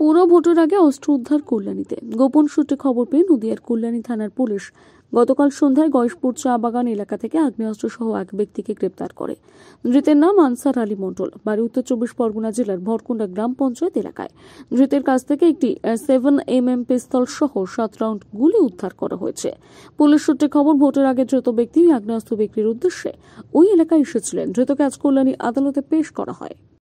পুরো ভোটের আগে অস্ত্র উদ্ধার কল্যাণীতে গোপন সূত্রে খবর পেয়ে নদিয়ার কল্যাণী থানার পুলিশ গতকাল সন্ধ্যায় গয়েশপুর চা বাগান এলাকা থেকে আগ্নেয়াস্ত্র সহ এক ব্যক্তিকে গ্রেপ্তার করে ধৃতের নাম আনসার আলী মণ্ডল বাড়ি উত্তর চব্বিশ পরগনা জেলার ভরকুন্ডা গ্রাম পঞ্চায়েত এলাকায় ধৃতের কাছ থেকে একটি সেভেন এম এম পিস্তল সহ সাত রাউন্ড গুলি উদ্ধার করা হয়েছে পুলিশ সূত্রে খবর ভোটের আগে ধৃত ব্যক্তি আগ্নেয়াস্ত্র বিক্রির উদ্দেশ্যে ওই এলাকায় এসেছিলেন ধৃতকে আজ কল্যাণী আদালতে পেশ করা হয়